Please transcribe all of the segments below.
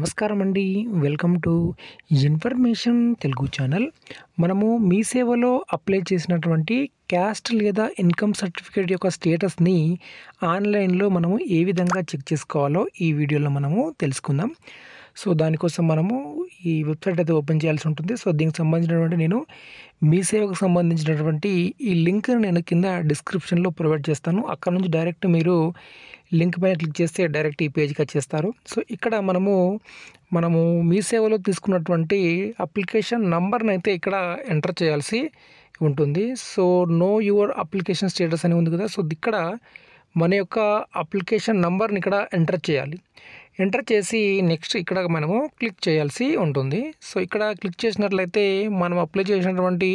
నమస్కారం అండి welcome to information Telugu channel మనము మీ సేవలో అప్లై చేసినటువంటి క్యాస్ట్ లేదా ఇన్కమ్ సర్టిఫికేట్ యొక్క స్టేటస్ని ఆన్లైన్లో మనము ఏ విధంగా చెక్ చేసుకోవాలో ఈ వీడియోలో మనము తెలుసుకుందాం సో దానికోసం మనము ఈ వెబ్సైట్ అయితే ఓపెన్ చేయాల్సి ఉంటుంది సో దీనికి సంబంధించినటువంటి నేను మీ సేవకు సంబంధించినటువంటి ఈ లింక్ని నేను కింద డిస్క్రిప్షన్లో ప్రొవైడ్ చేస్తాను అక్కడ నుంచి డైరెక్ట్ మీరు లింక్ పైన క్లిక్ చేస్తే డైరెక్ట్ ఈ పేజ్కి వచ్చేస్తారు సో ఇక్కడ మనము మనము మీ సేవలో తీసుకున్నటువంటి అప్లికేషన్ నంబర్ని అయితే ఇక్కడ ఎంటర్ చేయాల్సి ఉంటుంది so know your application status అని ఉంది కదా సో ఇక్కడ మన యొక్క అప్లికేషన్ నంబర్ని ఇక్కడ ఎంటర్ చేయాలి ఎంటర్ చేసి నెక్స్ట్ ఇక్కడ మనము క్లిక్ చేయాల్సి ఉంటుంది సో ఇక్కడ క్లిక్ చేసినట్లయితే మనం అప్లై చేసినటువంటి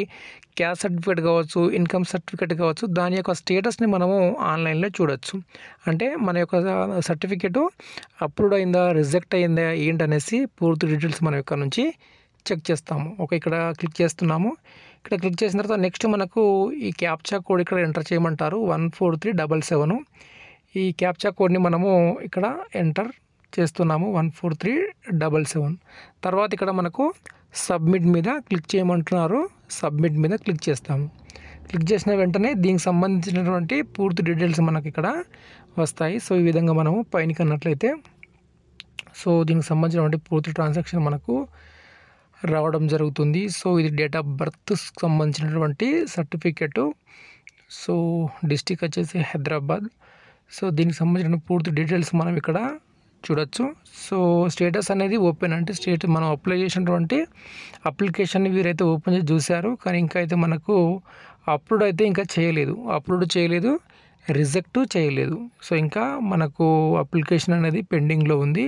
క్యాస్ట్ సర్టిఫికేట్ కావచ్చు ఇన్కమ్ సర్టిఫికేట్ కావచ్చు దాని యొక్క స్టేటస్ని మనము ఆన్లైన్లో చూడవచ్చు అంటే మన యొక్క సర్టిఫికేటు అప్రూవ్ అయిందా రిజెక్ట్ అయిందా ఏంటనేసి పూర్తి డీటెయిల్స్ మనం ఇక్కడ నుంచి చెక్ చేస్తాము ఓకే ఇక్కడ క్లిక్ చేస్తున్నాము ఇక్కడ క్లిక్ చేసిన తర్వాత నెక్స్ట్ మనకు ఈ క్యాప్చా కోడ్ ఇక్కడ ఎంటర్ చేయమంటారు one four three double seven ఈ క్యాప్చా కోడ్ని మనము ఇక్కడ ఎంటర్ చేస్తున్నాము one four three double seven తర్వాత ఇక్కడ మనకు సబ్మిట్ మీద క్లిక్ చేయమంటున్నారు సబ్మిట్ మీద క్లిక్ చేస్తాము క్లిక్ చేసిన వెంటనే దీనికి సంబంధించినటువంటి పూర్తి డీటెయిల్స్ మనకి ఇక్కడ వస్తాయి సో ఈ విధంగా మనము పైన కన్నట్లయితే సో దీనికి సంబంధించినటువంటి పూర్తి ట్రాన్సాక్షన్ మనకు రావడం జరుగుతుంది సో ఇది డేట్ ఆఫ్ బర్త్ సంబంధించినటువంటి సర్టిఫికెట్ సో డిస్టిక్ వచ్చేసి హైదరాబాద్ సో దీనికి సంబంధించిన పూర్తి డీటెయిల్స్ మనం ఇక్కడ చూడొచ్చు సో స్టేటస్ అనేది ఓపెన్ అంటే స్టేట్ మనం అప్లై చేసినటువంటి అప్లికేషన్ వీరైతే ఓపెన్ చేసి చూశారు కానీ ఇంకా అయితే మనకు అప్లోడ్ అయితే ఇంకా చేయలేదు అప్లోడ్ చేయలేదు రిజెక్ట్ చేయలేదు సో ఇంకా మనకు అప్లికేషన్ అనేది పెండింగ్లో ఉంది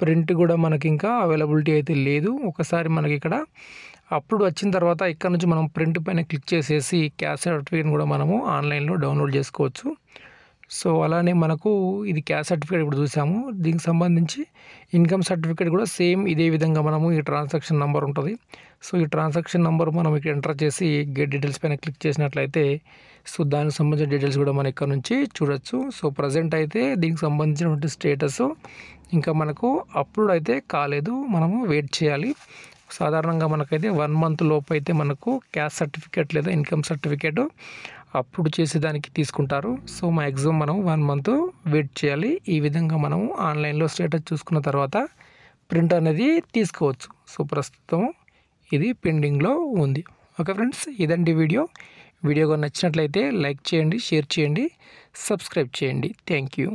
ప్రింట్ కూడా మనకి ఇంకా అవైలబిలిటీ అయితే లేదు ఒకసారి మనకి ఇక్కడ అప్లోడ్ వచ్చిన తర్వాత ఇక్కడ నుంచి మనం ప్రింట్ పైన క్లిక్ చేసేసి క్యాష్ సర్టిఫికేట్ కూడా మనము ఆన్లైన్లో డౌన్లోడ్ చేసుకోవచ్చు సో అలానే మనకు ఇది క్యాష్ సర్టిఫికేట్ ఇప్పుడు చూసాము దీనికి సంబంధించి ఇన్కమ్ సర్టిఫికేట్ కూడా సేమ్ ఇదే విధంగా మనము ఈ ట్రాన్సాక్షన్ నెంబర్ ఉంటుంది సో ఈ ట్రాన్సాక్షన్ నెంబర్ మనం ఇక్కడ ఎంటర్ చేసి గెట్ డీటెయిల్స్ పైన క్లిక్ చేసినట్లయితే సో దానికి సంబంధించిన డీటెయిల్స్ కూడా మనం ఇక్కడ నుంచి చూడొచ్చు సో ప్రజెంట్ అయితే దీనికి సంబంధించినటువంటి స్టేటస్ ఇంకా మనకు అప్లోడ్ అయితే కాలేదు మనము వెయిట్ చేయాలి సాధారణంగా మనకైతే వన్ మంత్ లోపు అయితే మనకు క్యాస్ట్ సర్టిఫికేట్ లేదా ఇన్కమ్ సర్టిఫికేట్ అప్పుడు చేసేదానికి తీసుకుంటారు సో మ్యాక్సిమం మనం వన్ మంత్ వెయిట్ చేయాలి ఈ విధంగా మనము ఆన్లైన్లో స్టేటస్ చూసుకున్న తర్వాత ప్రింట్ అనేది తీసుకోవచ్చు సో ప్రస్తుతం ఇది పెండింగ్లో ఉంది ఓకే ఫ్రెండ్స్ ఇదండి వీడియో వీడియోగా నచ్చినట్లయితే లైక్ చేయండి షేర్ చేయండి సబ్స్క్రైబ్ చేయండి థ్యాంక్ యూ